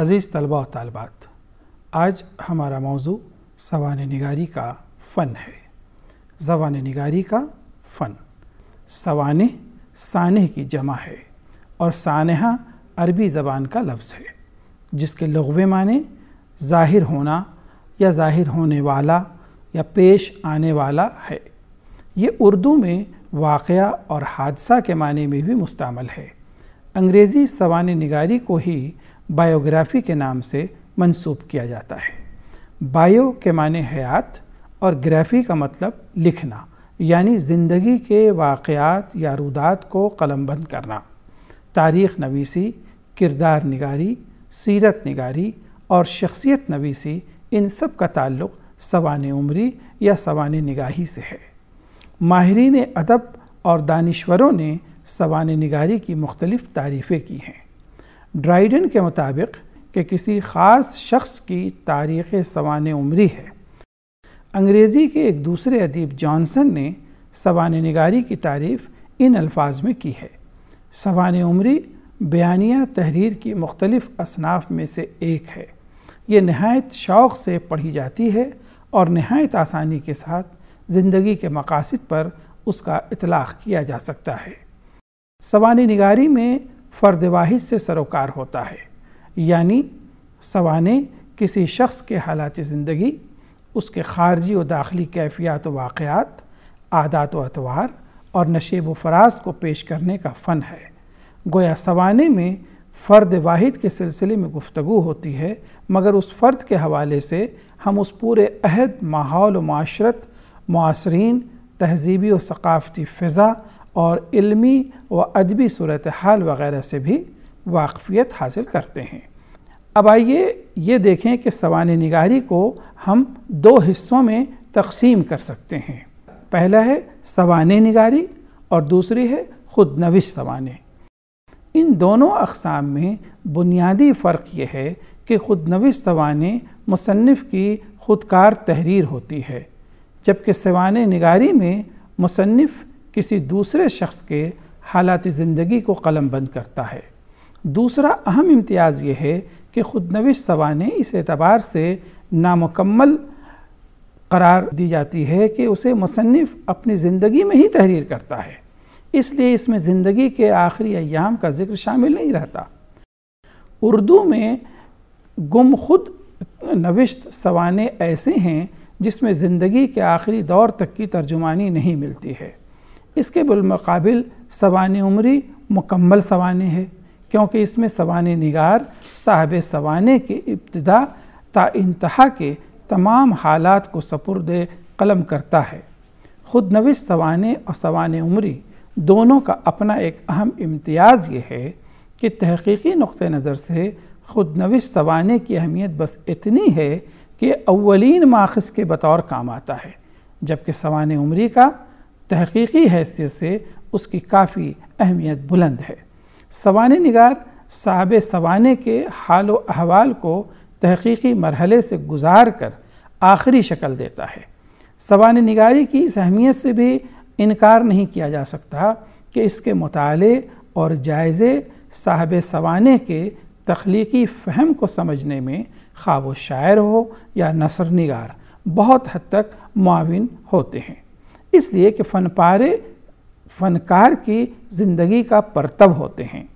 अज़ीज़ तलबा तलबात आज हमारा मौजू सवान निगारी का फ़न है जवान निगारी का फ़न सवान सानह की जमा है और सानहा अरबी ज़बान का लफ्ज़ है जिसके लगवे माने ज़ाहिर होना या ज़ाहिर होने वाला या पेश आने वाला है ये उर्दू में वाक़ और हादसा के माने में भी मुस्तमल है अंग्रेज़ी सवान निगारी को ही बायोग्राफी के नाम से मंसूब किया जाता है बायो के माने हयात और ग्राफी का मतलब लिखना यानी ज़िंदगी के वाक़ात या रुदात को कलमबंद करना तारीख़ नवीसी किरदार निगारी सीरत निगारी और शख्सियत नवीसी इन सब का ताल्लुक़ सवान उमरी या सवान निगाही से है माहरीन अदब और दानश्वरों ने सवान निगारी की मुख्तलिफ़ तारीफ़ें की हैं ड्राइडन के मुताबिक कि किसी ख़ास शख्स की तारीख़ सवान उम्री है अंग्रेज़ी के एक दूसरे अदीब जॉनसन ने सवान नगारी की तारीफ़ इन अल्फाज में की है सवान उमरी बयानिया तहरीर की मुख्तलिफ असनाफ में से एक है ये नहायत शौक़ से पढ़ी जाती है और नहायत आसानी के साथ ज़िंदगी के मकासद पर उसका इतलाक़ किया जा सकता है सवान निगारी में फ़र्द वाहिद से सरोकार होता है यानी सवाने किसी शख्स के हालात ज़िंदगी उसके खारजी व दाखिली कैफियात वाक़ात आदात व अतवार और नशेब व फराज को पेश करने का फ़न है गोया सवाने में फ़र्द वाहिद के सिलसिले में गुफ्तु होती है मगर उस फ़र्द के हवाले से हम उस पूरे अहद माहौल माशरत मासरीन तहजीबी और सकाफ़ती फ़िज़ा और इल्मी व अदबी सूरत हाल वगैरह से भी वाकफियत हासिल करते हैं अब आइए ये देखें कि सवान निगारी को हम दो हिस्सों में तकसीम कर सकते हैं पहला है सवान निगारी और दूसरी है खुद नविश सवाने इन दोनों अकसाम में बुनियादी फ़र्क यह है कि खुद नविश सवाने मुसनफ़ की खुदकार तहरीर होती है जबकि सवान निगारी में मुसनफ़ किसी दूसरे शख्स के हालात ज़िंदगी को कलम बंद करता है दूसरा अहम इम्तियाज़ यह है कि खुद नविश सवा इस एतबार से नामकम्मल करार दी जाती है कि उसे मुसनफ़ अपनी ज़िंदगी में ही तहरीर करता है इसलिए इसमें ज़िंदगी के आखिरी अयाम का जिक्र शामिल नहीं रहता उर्दू में गुम खुद नविश्त सवाने ऐसे हैं जिसमें ज़िंदगी के आखिरी दौर तक की तर्जुमानी नहीं मिलती है इसके बिलमकबिल सवान उम्री मुकम्मल सवान है क्योंकि इसमें सवान निगार साहब सवान के इब्तदा ता इंतहा के तमाम हालात को सपुरद कलम करता है खुद नवि सवान और सवान उमरी दोनों का अपना एक अहम इम्तियाज़ ये है कि तहकीकी नुक़ नज़र से खुद नवि सवान की अहमियत बस इतनी है कि अवलिन माखज़ के बतौर काम आता है जबकि सवान उम्री का तहकीकी हैसियत से उसकी काफ़ी अहमियत बुलंद है सवान नगार साहब सवाने के हाल व अहवाल को तहकीकी मरहले से गुजार कर आखिरी शक्ल देता है सवान निगारी की इस अहमियत से भी इनकार नहीं किया जा सकता कि इसके मताले और जायज़े साहब सवाने के तख्लीकी फ़हम को समझने में ख़ाब शायर हो या नसर निगार बहुत हद तक मुआवन होते हैं इसलिए कि फनपारे फनकार की ज़िंदगी का परतब होते हैं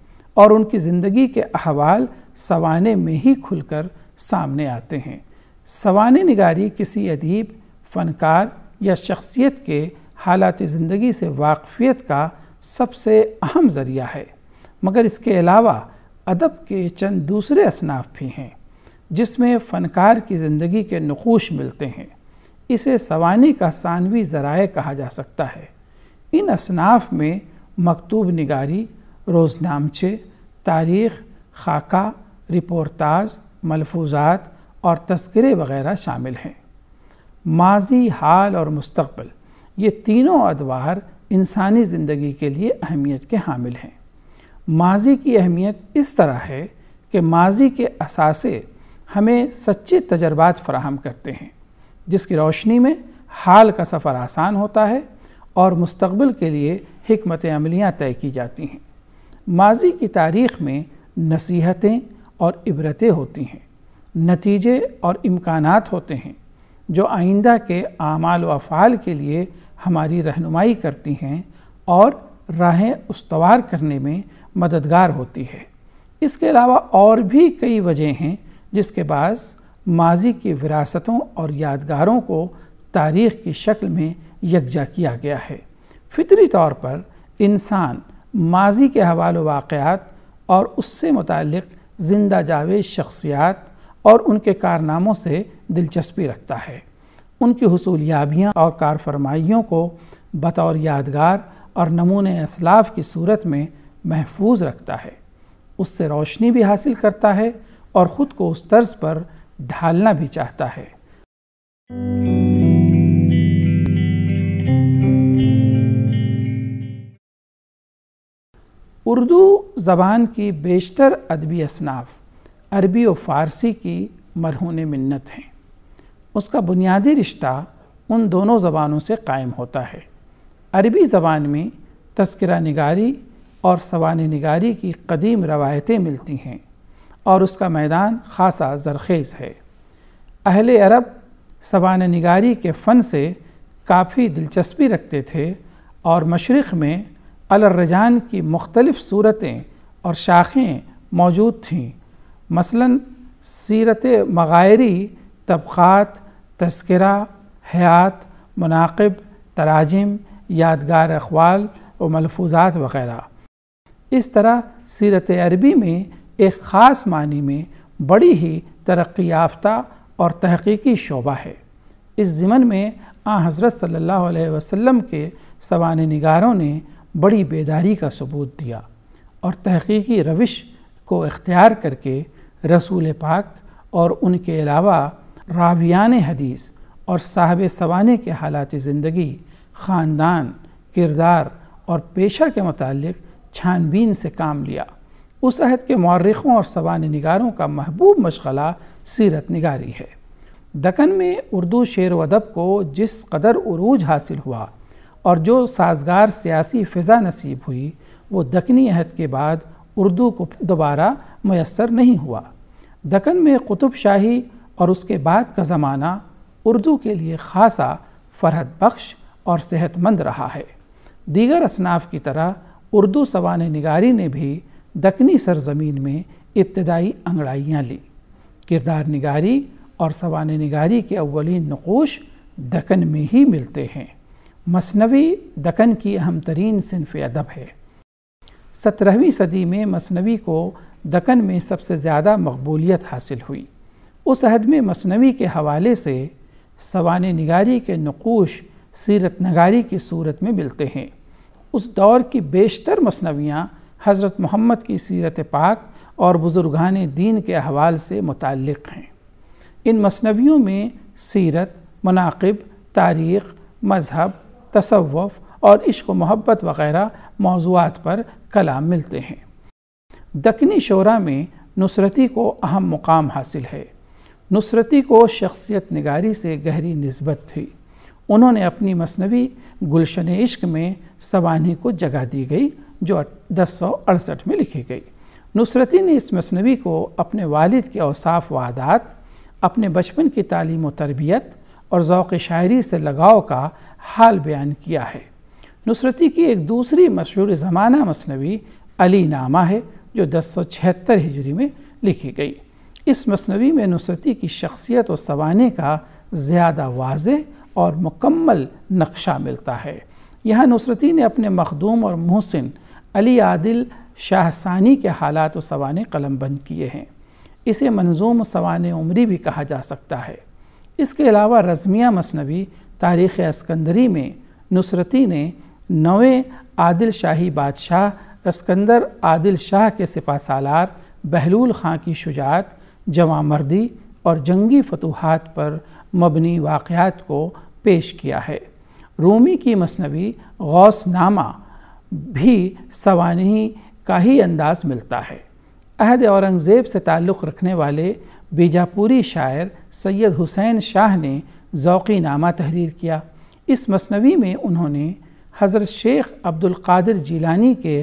और उनकी ज़िंदगी के अहवाल सवाने में ही खुलकर सामने आते हैं सवान निगारी किसी अदीब फनकार या शख्सियत के हालात ज़िंदगी से वाकफियत का सबसे अहम ज़रिया है मगर इसके अलावा अदब के चंद दूसरे असनाफ भी हैं जिसमें फ़नकार की ज़िंदगी के नकूश मिलते हैं इसे सवानी का सानवी ज़राए कहा जा सकता है इन असनाफ में मकतूब निगारी रोज़नामचे तारीख़ खाका रिपोर्टाज मलफूजात और तस्करे वगैरह शामिल हैं माजी हाल और मुस्तबल ये तीनों अदवार इंसानी ज़िंदगी के लिए अहमियत के हामिल हैं माजी की अहमियत इस तरह है कि माजी के असासे हमें सच्चे तजर्बात फराहम करते हैं जिसकी रोशनी में हाल का सफ़र आसान होता है और मुस्तबिल के लिए हमत अमलियाँ तय की जाती हैं माजी की तारीख़ में नसीहतें और इबरतें होती हैं नतीजे और इम्कान होते हैं जो आइंदा के आमाल व अफ़ाल के लिए हमारी रहनुमाई करती हैं और राहें उसवार करने में मददगार होती है इसके अलावा और भी कई वजह हैं जिसके बाद माजी की विरासतों और यादगारों को तारीख की शक्ल में यकजा किया गया है फितरी तौर पर इंसान माजी के हवाल वाक़ात और उससे मतलब जिंदा जावेद शख्सियात और उनके कारनामों से दिलचस्पी रखता है उनकी हसूलियाबियाँ और कारफरमाइयों को बतौर यादगार और नमूने असलाफ की सूरत में महफूज रखता है उससे रोशनी भी हासिल करता है और ख़ुद को उस तर्ज पर ढालना भी चाहता है उर्दू ज़बान की बेशतर अदबी असनाफ अरबी और फ़ारसी की मरहून मन्नत हैं उसका बुनियादी रिश्ता उन दोनों ज़बानों से कायम होता है अरबी ज़बान में तस्करा निगारी और सवान निगारी की कदीम रवायतें मिलती हैं और उसका मैदान खासा जरखेज़ है अहल अरब सवान निगारी के फ़न से काफ़ी दिलचस्पी रखते थे और मशरक़ में अलरजान की मुख्तलफ़ सूरतें और शाखें मौजूद थीं मसला सीरत मगायरी तबक़ात तस्करा हयात मनाकब तराजम यादगार अखवाल व मलफूजात वगैरह इस तरह सीरत अरबी में एक ख़ास मानी में बड़ी ही तरक्की याफ्ता और तहकीकी शोबा है इस ज़मन में आ हज़रत सल्लल्लाहु अलैहि वसल्लम के सवान निगारों ने बड़ी बेदारी का सबूत दिया और तहकीकी रविश को इख्तियार करके रसूल पाक और उनके अलावा रावियान हदीस और साहब सवाने के हालात ज़िंदगी ख़ानदान किरदार और पेशा के मतलब छानबीन से काम लिया उस अहद के मौरखों और सवान निगारों का महबूब मशगला सीरत निगारी है दकन में उर्दू शेर व अदब को जिस कदर उरूज हासिल हुआ और जो साजगार सियासी फ़िज़ा नसीब हुई वो दकनी अहद के बाद उर्दू को दोबारा मैसर नहीं हुआ दकन में कुतुब शाही और उसके बाद का ज़माना उर्दू के लिए ख़ासा फरहत बख्श और सेहतमंद रहा है दीगर असनाफ की तरह उर्दू सवान निगारी ने भी दक्षिणी सरजमीन में इब्तदाई अंगड़ाइयाँ लीं किरदार निगारी और सवान निगारी के अवलिन नकोश दकन में ही मिलते हैं मसनवी दकन की अहम तरीन सिनफ अदब है सत्रहवीं सदी में मसनवी को दकन में सबसे ज़्यादा मकबूलियत हासिल हुई उस अहद में मसनवी के हवाले से सवान निगारी के नकोश सीरत नगारी की सूरत में मिलते हैं उस दौर की बेशतर मसनवियाँ हज़रत मोहम्मद की सीरत पाक और बुज़ुर्गान दीन के अहवाल से मुतक़ हैं इन मसनवियों में सीरत मनाकब तारीख़ मज़हब तसवफ़ और इश्क मोहब्बत वगैरह मौजूद पर कलाम मिलते हैं दक्षिणी शोरा में नुसरती को अहम मुकाम हासिल है नुसरती को शख्सियत नगारी से गहरी नस्बत थी उन्होंने अपनी मसनवी गुलशन इश्क में सवानी को जगह दी गई जो दस में लिखी गई नुसरती ने इस मसनवी को अपने वालिद के अवसाफ व आदात अपने बचपन की तालीम व तरबियत और ओक़ शायरी से लगाव का हाल बयान किया है नुसरती की एक दूसरी मशहूर ज़माना मसनवी अली नामा है जो दस सौ छिहत्तर हिजरी में लिखी गई इस मसनवी में नुसरती की शख्सियत और सवाने का ज़्यादा वाज और मुकम्मल नक्शा मिलता है यहाँ नुसरती ने अपने मखदूम और महसिन अली आदिल शाहसानी के हालात व सवान कलम बंद किए हैं इसे मंजूम सवान उमरी भी कहा जा सकता है इसके अलावा रजमिया मसनवी तारीख़ अस्कंदरी में नुसरती ने नवे आदिल शाही बादशाह अस्कंदर आदिल शाह के सिपा सालार बहलूल ख़ान की शुजात जवा मर्दी और जंगी फतूहत पर मबनी वाक़ात को पेश किया है रूमी की मसनवी गौस नामा भी सवानी का ही अंदाज मिलता है अहद औरंगज़ेब से ताल्लुक़ रखने वाले बीजापुरी शायर सैयद हुसैन शाह ने ज़ौक़ी नामा तहरीर किया इस मसनवी में उन्होंने हज़रत शेख अब्दुल कादिर जिलानी के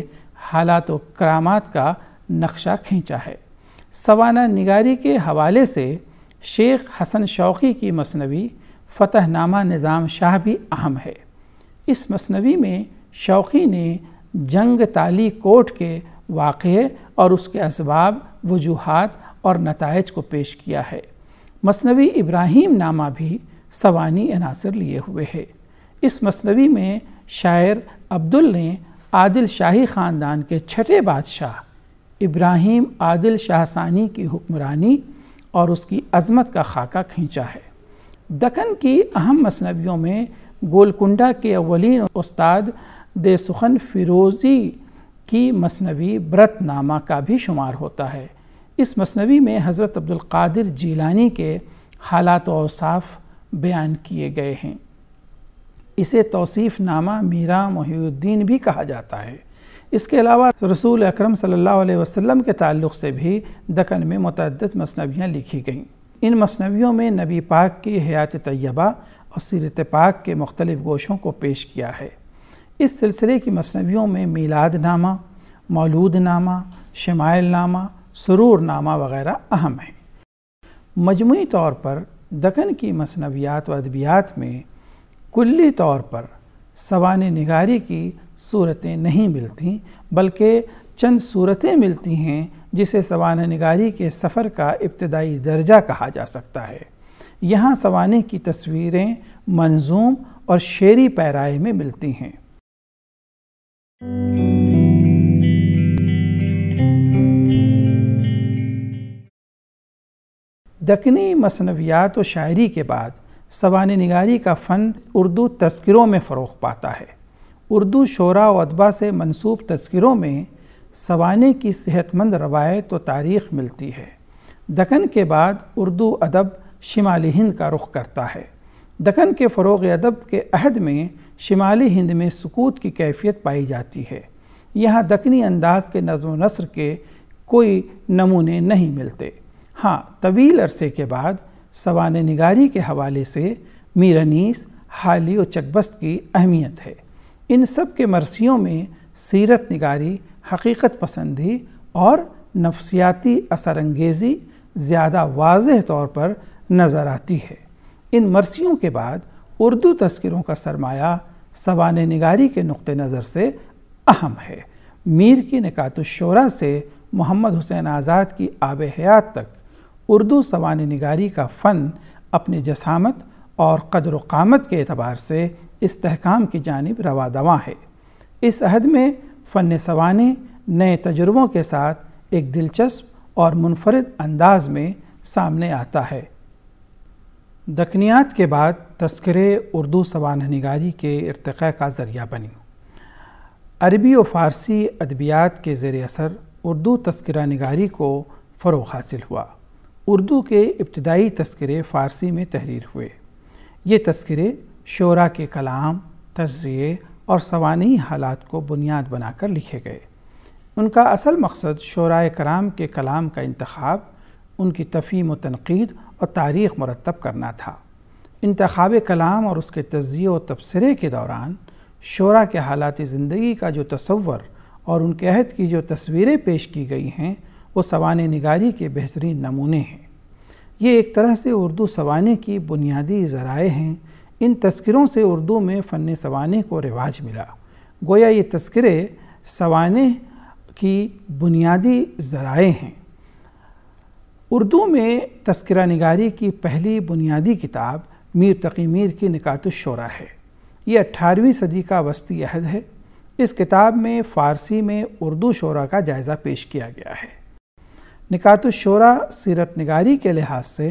हालात व करामात का नक्शा खींचा है सवाना निगारी के हवाले से शेख हसन शौकी की मसनवी फ़तहनामा निज़ाम शाह भी अहम है इस मसनवी में शौकी ने जंग ताली कोट के वाक़े और उसके इसबाब वजूहत और नतज को पेश किया है मसनवी इब्राहिम नामा भी सवानी अनासर लिए हुए है इस मसनवी में शायर अब्दुल ने आदिल शाही ख़ानदान के छठे बादशाह इब्राहिम आदिल शाहसानी की हुक्मरानी और उसकी अजमत का खाका खींचा है दखन की अहम मसनवियों में गोलकुंडा के अवलिन उस्ताद देसुखन फिरोज़ी की मसनवी नामा का भी शुमार होता है इस मसनवी में हज़रत अब्दुल्कर जीलानी के हालात साफ़ बयान किए गए हैं इसे तोसीफ़ नामा मीरा मोहीद्दीन भी कहा जाता है इसके अलावा रसूल अकरम सल्लल्लाहु अलैहि वसल्लम के ताल्लुक़ से भी दखन में मतद मसनवियाँ लिखी गईं इन मसनवियों में नबी पाक की हयात तय्यबा और सीरत पाक के मुख्तलिफ़ गोशों को पेश किया है इस सिलसिले की मसनवियों में मीलाद नामा मौलूद नामा शमायल नामा सुरूर नामा वगैरह अहम हैं मजमू तौर पर दखन की मसनवियात व अदबियात में कुल्ली तौर पर सवान निगारी की सूरतें नहीं मिलती बल्कि चंद सूरतें मिलती हैं जिसे सवान निगारी के सफ़र का इब्तदाई दर्जा कहा जा सकता है यहाँ सवाने की तस्वीरें मंजूम और शेरी पैराए में मिलती हैं दकनी मसनवियात व शायरी के बाद सवान निगारी का फ़न उर्दू तस्करों में फ़रोख पाता है उर्दू शोरा व अदबा से मनसूब तस्करों में सवाने की सेहतमंद रवायत व तारीख़ मिलती है दखन के बाद उर्दू अदब शिमाली हिंद का रुख करता है दखन के फ़रोग अदब के अहद में शिमाली हिंद में सुकूत की कैफियत पाई जाती है यहाँ दखनी अंदाज के नज़म नसर के कोई नमूने नहीं मिलते हाँ तवील अरसे के बाद सवान निगारी के हवाले से मीरनीस हाली और चकबस्त की अहमियत है इन सब के मरसियों में सीरत निगारी हकीकत पसंदी और नफसियाती असरंगेज़ी ज़्यादा वाज तौर पर नज़र आती है इन मरसियों के बाद उर्दू तस्करों का सरमाया सवान नगारी के नुक़ नज़र से अहम है मीर की निकातुशरा से मोहम्मद हुसैन आज़ाद की आब हयात तक उर्दू सवान नगारी का फ़न अपनी जसामत और कदर क़ामत के अतबार से इसकाम की जानब रवा दवा है इस अहद में फ़न सवाने नए तजुर्बों के साथ एक दिलचस्प और मुनफरद अंदाज में सामने आता है दकनियात के बाद तस्करे उर्दू सबान निगारी के इरतक़ का ज़रिया बनी अरबी और फ़ारसी अदबियात के ज़ेर असर उर्दू तस्करा निगारी को फ़रोग हासिल हुआ उर्दू के इब्तदाई तस्करे फ़ारसी में तहरीर हुए ये तस्करे शरा के कलाम तजिए और सवानी हालात को बुनियाद बनाकर लिखे गए उनका असल मकसद शोरा कराम के कलाम का इंतब उनकी तफ़ीम व तनकीद और तारीख़ मरतब करना था इंतब कलाम और उसके तजिए व तबसरे के दौरान शरा के हालात ज़िंदगी का जो तस्वर और उनके अहद की जो तस्वीरें पेश की गई हैं वो सवान निगारी के बेहतरीन नमूने हैं ये एक तरह से उर्दू सवाने की बुनियादी ज़राए हैं इन तस्करों से उर्दू में फ़न सवाने को रिवाज मिला गोया ये तस्करे सवाने की बुनियादी ज़राए हैं उर्दू में तस्करा निगारी की पहली बुनियादी किताब मीर तकी मीर की निकात शोरा है ये अट्ठारहवीं सदी का वस्ती अहद है इस किताब में फ़ारसी में उर्दू शोरा का जायज़ा पेश किया गया है निकात शोरा सीरत नगारी के लिहाज से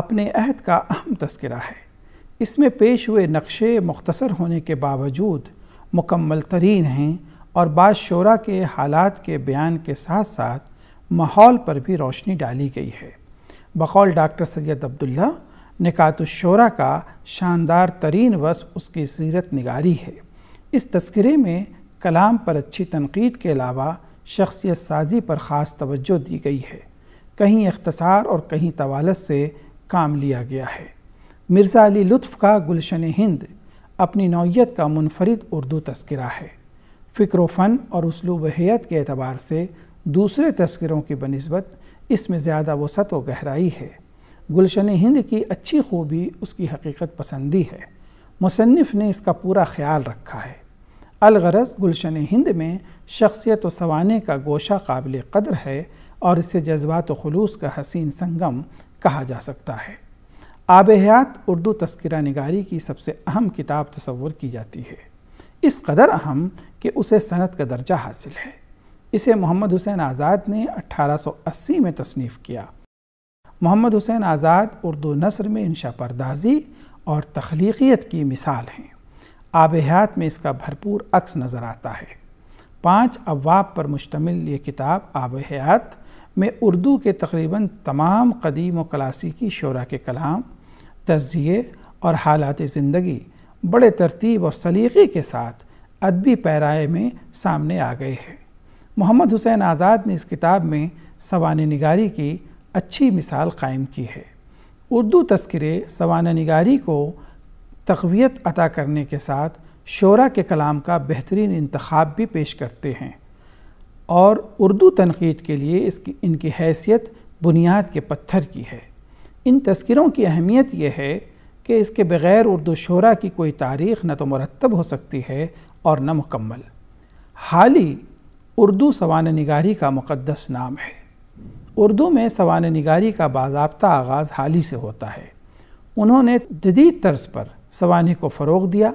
अपने अहद का अहम तस्करा है इसमें पेश हुए नक्शे मुख्तर होने के बावजूद मुकम्मल तरीन हैं और बाद शोरा के हालात के बयान के साथ साथ माहौल पर भी रोशनी डाली गई है बकौल डॉक्टर सैयद अब्दुल्ला निकातुशोरा का शानदार तरीन वस उसकी सीरत निगारी है इस तस्करे में कलाम पर अच्छी तनकीद के अलावा शख्सियत साजी पर ख़ास तवज्जो दी गई है कहीं अख्तसार और कहीं तवालत से काम लिया गया है मिर्ज़ा अली लुत्फ़ का गुलशन हिंद अपनी नौीयत का मुनफरद उर्दू तस्करा है फ़िक्र फ़न और उसलूब हैत के अतबार से दूसरे तस्करों की बनस्बत इसमें ज़्यादा वसत व गहराई है गुलशन हिंद की अच्छी खूबी उसकी हकीकत पसंदी है मुसनफ़ ने इसका पूरा ख्याल रखा है अलगरज गुलशन हिंद में शख्सियत सवाने का गोशा काबिल कदर है और इसे जज्बात खलूस का हसीन संगम कहा जा सकता है आब हयात उर्दू तस्करा नगारी की सबसे अहम किताब तस्वर की जाती है इस कदर अहम कि उसे सनत का दर्जा हासिल है इसे मोहम्मद हुसैन आज़ाद ने 1880 में तसनीफ़ किया मोहम्मद हुसैन आज़ाद उर्दू नसर में इनशा परदाजी और तख्लीकियत की मिसाल हैं आब हयात में इसका भरपूर अक्स नज़र आता है पाँच अवाब पर मुश्तमिल ये किताब आब हयात में उर्दू के तकरीबन तमाम कदीम व क्लासिकी शरा के कलाम तजिए और हालात ज़िंदगी बड़े तरतीब और सलीक़े के साथ अदबी पैराए में सामने आ गए हैं मोहम्मद हुसैन आज़ाद ने इस किताब में सवान निगारी की अच्छी मिसाल कायम की है उर्दू तस्करे सवाना निगारी को तकवीत अता करने के साथ शोरा के कलाम का बेहतरीन इंतखब भी पेश करते हैं और उर्दू तनकीद के लिए इसकी इनकी हैसियत बुनियाद के पत्थर की है इन तस्करों की अहमियत यह है कि इसके बग़ैर उर्दू शोरा की कोई तारीख़ न तो मरतब हो सकती है और न मुकम्मल हाल ही उर्दू सवान निगारी का मुक़दस नाम है उर्दू में सवान निगारी का बाबा आगाज़ हाल ही से होता है उन्होंने जदीद तर्ज पर सवानी को फ़रोग दिया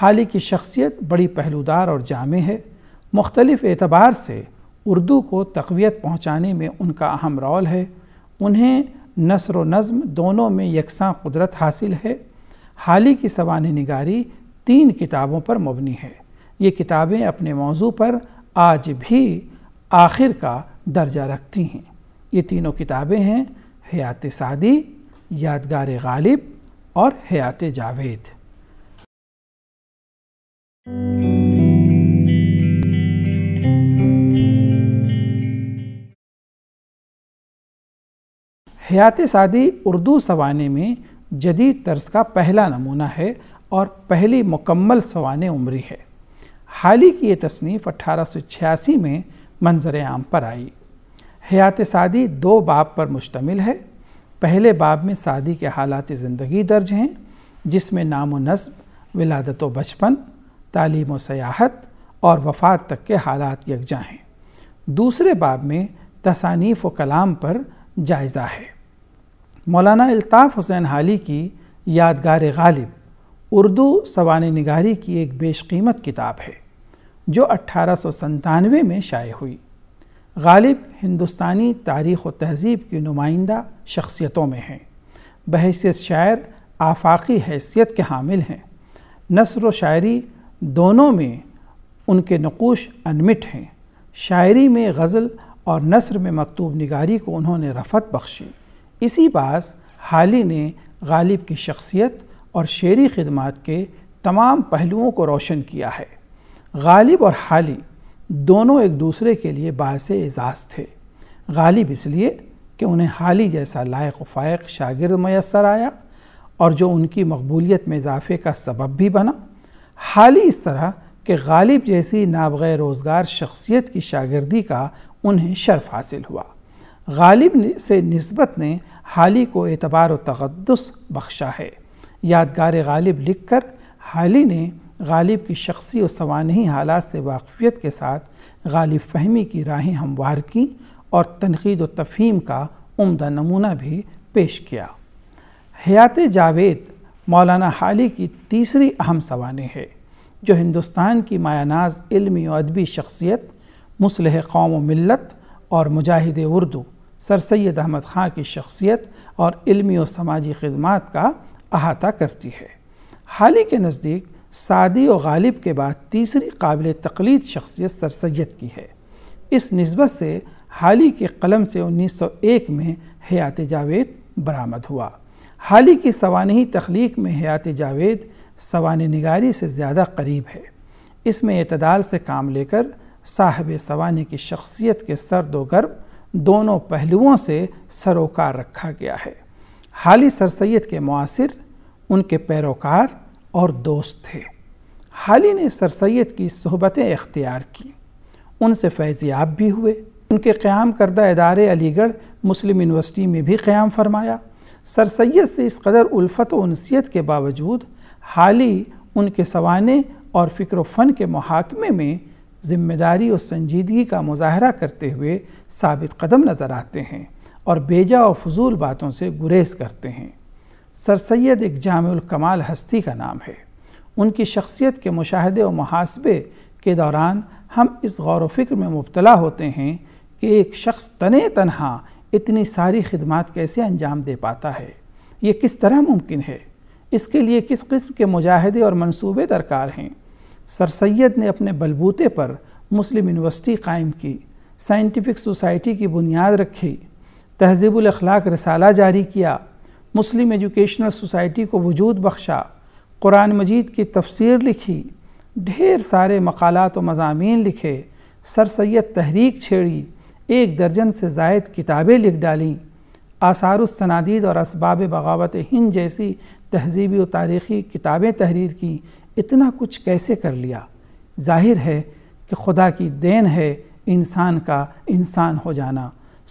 हाल ही की शख्सियत बड़ी पहलूदार और जाम है मुख्तलफ़ एतबार से उर्दू को तकवीत पहुँचाने में उनका अहम रोल है उन्हें नसर व नज़म दोनों में यकसा कुदरत हासिल है हाल ही की सवान निगारी तीन किताबों पर मबनी है ये किताबें अपने मौजू पर आज भी आखिर का दर्जा रखती हैं ये तीनों किताबें हैं हयात सादी यादगार गालिब और हयात जावेद हयात सादी उर्दू सवाने में जदीद तर्ज का पहला नमूना है और पहली मुकम्मल सवान उम्री है हाल ही की ये तसनीफ़ अठारह में मंजर आम पर आई हयात सादी दो बाब पर मुश्तमिल है पहले बाब में सादी के हालात ज़िंदगी दर्ज हैं जिसमें नाम व नस्ब विलादत व बचपन तालीम व सयाहत और वफात तक के हालात यकजा हैं दूसरे बाब में तसानीफ व कलाम पर जायज़ा है मौलाना अल्ताफ़ हुसैन हाली की यादगार गालिब उर्दू सवान निगारी की एक बेशकीमत किताब है जो अट्ठारह में शाये हुई गालिब हिंदुस्तानी तारीख़ व तहज़ीब की नुमाइंदा शख्सियतों में हैं बहसीत शायर आफाकी हैसियत के हामिल हैं नसर व शायरी दोनों में उनके नक़ूश अनमिट हैं शायरी में गज़ल और नसर में मकतूब निगारी को उन्होंने रफ़त बख्शी इसी बास हाल ही ने गालिब की शख्सियत और शेरी खिदमत के तमाम पहलुओं को रोशन किया है गालिब और हाली दोनों एक दूसरे के लिए बास एजाज थे गालिब इसलिए कि उन्हें हाल ही जैसा लायक फ़ायक शागिर्द मैसर आया और जो उनकी मकबूलीत में इजाफे का सबब भी बना हाल ही इस तरह कि गालिब जैसी नाबगे रोज़गार शख्सियत की शागिर्दी का उन्हें शर्फ हासिल हुआ गालिब से नस्बत ने हाली को एतबार तकदस बख्शा है यादगार गालिब लिख कर ही ने गालिब की शख्सी और सवानही हालात से वाकफियत के साथ गालिब फहमी की राहें हमवार की और तनकीद व तफहीम का उम्दा नमूना भी पेश किया हयात जावेद मौलाना हाली की तीसरी अहम सवानी है जो हिंदुस्तान की मायानाज इल्मी और अदबी शख्सियत मुसलह कौम व मिलत और मुजाहिद उर्दू सर सैद अहमद ख़ान की शख्सियत और इल्मी और समाजी खदमात का अहाता करती है हाल ही के नज़दीक सादी और गालिब के बाद तीसरी काबिल तकलीद शख्सियत सर सैद की है इस नस्बत से हाल ही के कलम से 1901 में हयात जावेद बरामद हुआ हाल ही की सवानही तख्लीक में हयात जावेद सवान निगारी से ज़्यादा करीब है इसमें अतदाल से काम लेकर साहब सवानी की शख्सियत के सर्द गर्व दोनों पहलुओं से सरोकार रखा गया है हाली सर सैद के मुआसर उनके पैरोकार और दोस्त थे हाल ही ने सर सैद की सहबतें इख्तियार की उनसे फैज़याब भी हुए उनके क़्याम करदा इदारे अलीगढ़ मुस्लिम यूनिवर्सिटी में भी क़्याम फरमाया सर सैद से इस कदर उल्फत व उनसीत के बावजूद हाली उनके सवाने और फ़िक्र फ़न के महाकमे में ज़िम्मेदारी और संजीदगी का मुजाहरा करते हुए साबित कदम नज़र आते हैं और बेजा और फजूल बातों से गुरेज करते हैं सर सैद एक जामुल कमाल हस्ती का नाम है उनकी शख्सियत के मुशाहदे और मुहासबे के दौरान हम इस गौर व फिक्र में मुबतला होते हैं कि एक शख्स तने तनहा इतनी सारी खदमात कैसे अंजाम दे पाता है ये किस तरह मुमकिन है इसके लिए किस किस्म के मुजाहदे और मनसूबे दरकार हैं सर सैद ने अपने बलबूते पर मुस्लिम यूनिवर्सिटी कायम की साइंटिफिक सोसाइटी की बुनियाद रखी तहजीबुल अखलाक रसाला जारी किया मुस्लिम एजुकेशनल सोसाइटी को वजूद बख्शा कुरान मजीद की तफसीर लिखी ढेर सारे मकालत व मजामी लिखे सर सैद तहरीक छेड़ी एक दर्जन से जायद किताबें लिख डालीं आसारसनादीद और इसबाब बगावत हिंद जैसी तहजीबी व तारीख़ी किताबें तहरीर की इतना कुछ कैसे कर लिया जाहिर है कि खुदा की देन है इंसान का इंसान हो जाना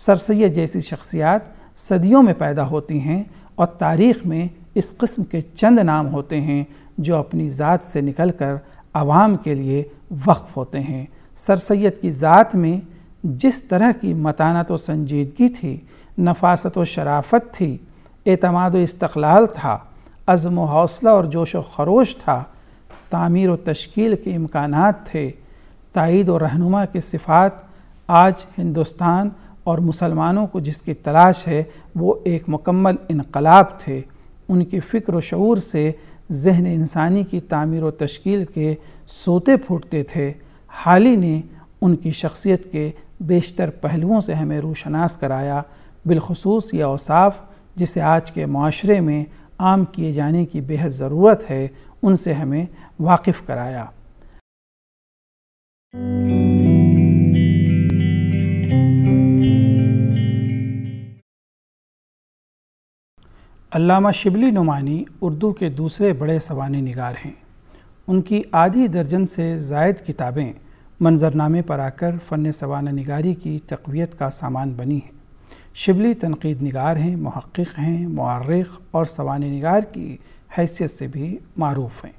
सर सैद जैसी शख्सियात सदियों में पैदा होती हैं और तारीख़ में इस किस्म के चंद नाम होते हैं जो अपनी ज़ात से निकल कर आवाम के लिए वक्फ़ होते हैं सर सैद की ज़ात में जिस तरह की मतानत व संजीदगी थी नफासत व शराफत थी एतमाद इस्तलाल था अज़म हौसला और जोश व खरोश था तामीर व तश्कील के इम्कान थे तइद व रहनुमा की सिफ़ात आज हिंदुस्तान और मुसलमानों को जिसकी तलाश है वो एक मुकम्मल इनकलाब थे उनकी फ़िक्र शूर से जहन इंसानी की तमीर व तश्कील के सोते फूटते थे हाल ही ने उनकी शख्सियत के बेशतर पहलुओं से हमें रोशनास कराया बिलखसूस यह अवसाफ जिसे आज के माशरे में आम किए जाने की बेहद ज़रूरत है उनसे हमें वाकिफ़ कराया अल्लामा शिबली नुमानी उर्दू के दूसरे बड़े सवानी निगार हैं उनकी आधी दर्जन से जायद किताबें मंजरनामे पर आकर फ़न सवाना निगारी की तकवीत का सामान बनी हैं शिबली तनकीद निगार हैं महक़ हैं मार्ख और सवान निगार की हैसियत से भी मरूफ़ हैं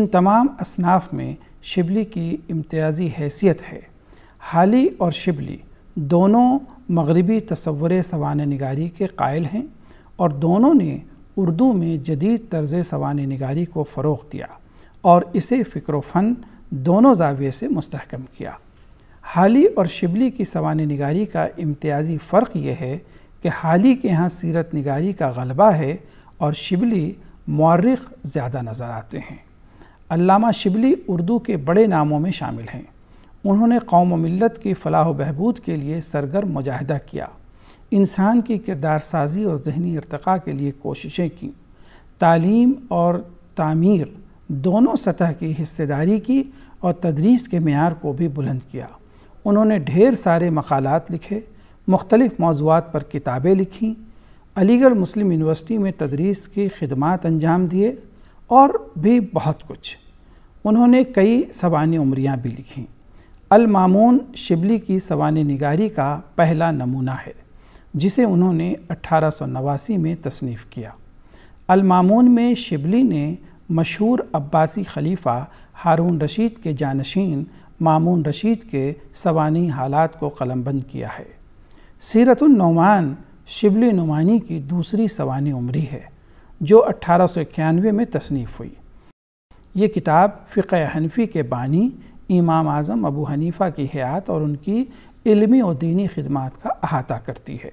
इन तमाम असनाफ में शिबली की इम्तियाजी हैसियत है हाली और शिबली दोनों मगरबी तस्वर सवान निगारी के कायल हैं और दोनों ने उर्दू में जदीद तर्ज सवान नगारी को फ़रोग दिया और इसे फ़िक्र फ़न दोनों जाविये से मस्तकम किया हाली और शिबली की सवान नगारी का इम्तियाजी फ़र्क यह है कि हाली के यहाँ सीरत नगारी का गलबा है और शिबली मौरख ज़्यादा नज़र आते हैं अलामा शिबली उर्दू के बड़े नामों में शामिल हैं उन्होंने कौम मिलत की फ़लाह बहबूद के लिए सरगर्म मुजाहदा किया इंसान की किरदार साजी और जहनी इरतका के लिए कोशिशें की तालीम और तामीर दोनों सतह की हिस्सेदारी की और तदरीस के मैार को भी बुलंद किया उन्होंने ढेर सारे मकालत लिखे मुख्तलिफ़ मौजूद पर किताबें लिखीं अलीगढ़ मुस्लिम यूनिवर्सिटी में तदरीस की खिदमत अंजाम दिए और भी बहुत कुछ उन्होंने कई सवान उमरियाँ भी लिखीं अलमामून शिबली की सवान निगारी का पहला नमूना है जिसे उन्होंने अट्ठारह में तसनीफ़ किया अलमामून में शिबली ने मशहूर अब्बासी खलीफा हारून रशीद के जानशीन मामून रशीद के सवानी हालात को कलमबंद किया है सीरतुलनुमान शिबली नुमानी की दूसरी सवानी उमरी है जो अट्ठारह में तसनीफ़ हुई ये किताब फ़िक़ हनफी के बानी इमाम आज़म अबू हनीफ़ा की हयात और उनकी इल्मी और दीनी खिदमत का अहाता करती है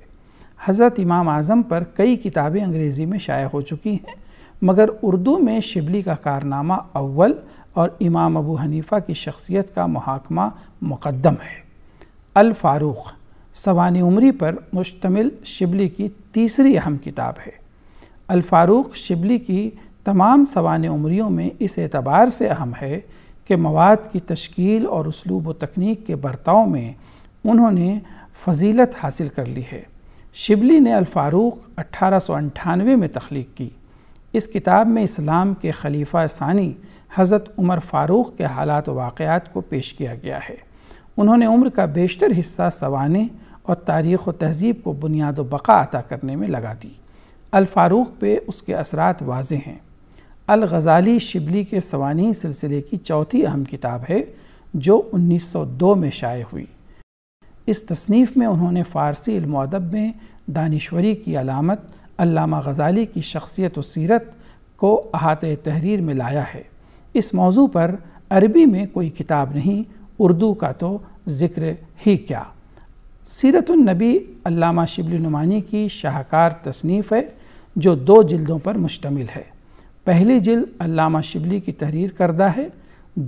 हज़रत इमाम आज़म पर कई किताबें अंग्रेज़ी में शाया हो चुकी हैं मगर उर्दू में शिबली का कारनामा अव्वल और इमाम अबू हनीफ़ा की शख्सियत का महाकमा मुक़दम है अल फ़ारूक़ सवानी उमरी पर मुश्तमिल शिबली की तीसरी अहम किताब है अल फ़ारूक़ शिबली की तमाम सवान उम्रियों में इस एतबार से अहम है कि मवाद की तश्कील और उसलूब व तकनीक के बर्ताव में उन्होंने फजीलत हासिल कर ली है शिबली ने अलफारूक अट्ठारह में तख्लीक की इस किताब में इस्लाम के खलीफा सानी हज़रत उमर फ़ारूक के हालात वाक़ात को पेश किया गया है उन्होंने उम्र का बेशतर हिस्सा सवाने और तारीख़ व तहज़ीब को बुनियाद बका अता करने में लगा दी अलफारूक पे उसके असरात वाज हैं अलगज़ाली शिबली के सवानी सिलसिले की चौथी अहम किताब है जो 1902 में शाये हुई इस तसनीफ़ में उन्होंने फ़ारसी अदब में दानश्वरी की अलामत अल्लामा गज़ाली की शख्सियत व सीरत को अहात तहरीर में लाया है इस मौजू पर अरबी में कोई किताब नहीं उर्दू का तो ज़िक्र ही क्या सीरतुलनबी अल्लामा शिबली नुमानी की शाहकार तसनीफ़ है जो दो जिल्दों पर मुश्तमिल है पहली जिल्द अल्लामा शिबली की तहरीर करदा है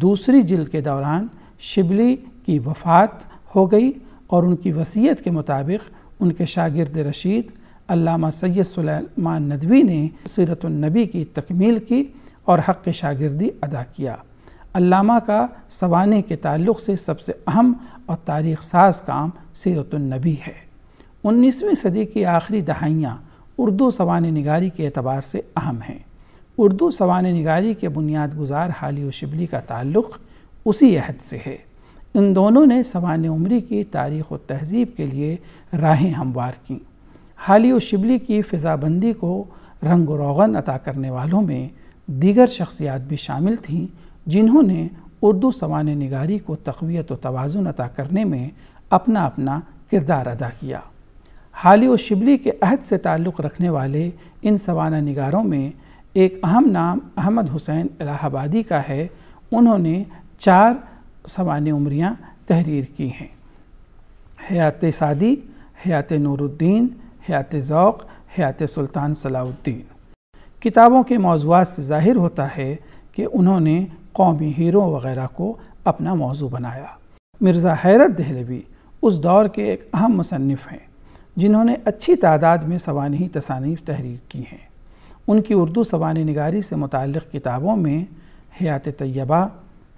दूसरी जिल्द के दौरान शिबली की वफ़ात हो गई और उनकी वसीयत के मुताबिक उनके शागिर्द रशीद अल्लामा सैयद सुलेमान नदवी ने सीरतुलनबी की तकमील की और हक़ के शागिर्दी अदा किया अल्लामा का सवाने के ताल्लुक़ से सबसे अहम और तारीख साज काम सीरतुलनबी है उन्नीसवीं सदी की आखिरी दहाइयाँ उर्दू सवान निगारी के अतबार से अहम हैं उर्दू सवान निगारी के बुनियाद गुजार हाली व शिबली का ताल्लुक़ उसी अहद से है इन दोनों ने सवान उम्री की तारीख़ व तहजीब के लिए राहें हमवार कं हाली व शिबली की फ़िज़ाबंदी को रंग रोगन अता करने वालों में दीगर शख्सियात भी शामिल थीं जिन्होंने उर्दू सवान निगारी को तकवीत व तोज़ुन अता करने में अपना अपना किरदार अदा किया हाली व शिबली के अहद से ताल्लुक़ रखने वाले इन सवाना निगारों में एक अहम नाम अहमद हुसैन इलाहाबादी का है उन्होंने चार सवान उमरियाँ तहरीर की हैं हयात सादी हयात नूरुद्दीन हयात ओक़ हयात सुल्तान सलाउद्दीन किताबों के मौजूद से जाहिर होता है कि उन्होंने कौमी हीरों वगैरह को अपना मौजू बनाया मिर्ज़ा हैरत दहलवी उस दौर के एक अहम मुसनफ़ हैं जिन्होंने अच्छी तादाद में सवानी तसानीफ तहरीर की हैं उनकी उर्दू सवानी निगारी से मुतक़ किताबों में हयात तैयबा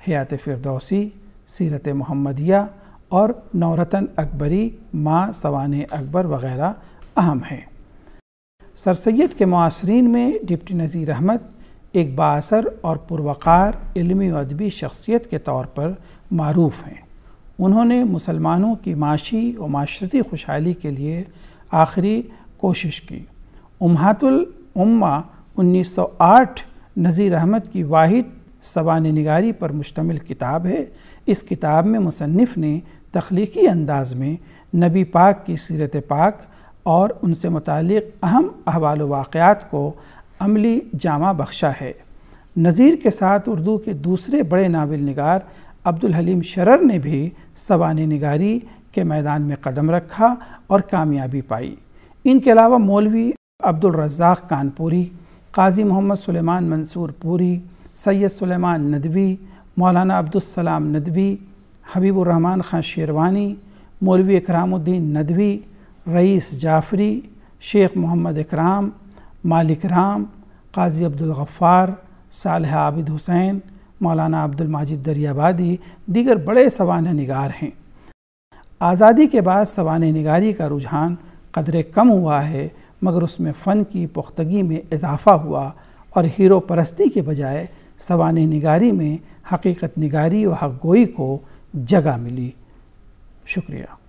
हयात फिरदौसी सीरत मोहम्मदिया और नौरतन अकबरी माँ सवान अकबर वगैरह अहम हैं सर सैद के मुसरन में डिप्टी नज़ीर अहमद एक बासर और पुरवकार इलमी अदबी शख्सियत के तौर पर मरूफ़ हैं उन्होंने मुसलमानों की माशी और माशरती खुशहाली के लिए आखिरी कोशिश की उमहतुल उम्मा 1908 नज़ीर अहमद की वाद सवान निगारी पर मुश्तमिल किताब है इस किताब में मुसनफ़ ने तख्लीकी अंदाज में नबी पाक की सीरत पाक और उनसे मुतक अहम अहवाल वाक़ात को अमली जामा बख्शा है नज़ीर के साथ उर्दू के दूसरे बड़े नावल नगार अब्दुल हलीम शरर ने भी सवान निगारी के मैदान में कदम रखा और कामयाबी पाई इनके अलावा मौलवी अब्दुल रज्जाक कानपुरी काजी मोहम्मद सुलेमान मंसूर पूरी सैयद सुलेमान नदवी मौलाना अब्दुलसलाम नदवी हबीबुररहमान ख़ान शेरवानी मौलवी इकरामुद्दीन नदवी रईस जाफरी शेख मोहम्मद इकराम मालिक राम काजी अब्दुलगफ़ार सालह आबिद हुसैन मौलाना अब्दुलमाजिद दरियाबादी दीगर बड़े सवान निगार हैं आज़ादी के बाद सवान निगारी का रुझान कदरे कम हुआ है मगर उसमें फ़न की पुख्तगी में इजाफ़ा हुआ और हीरो परस्ती के बजाय सवान निगारी में हकीकत निगारी और हक गोई को जगह मिली शुक्रिया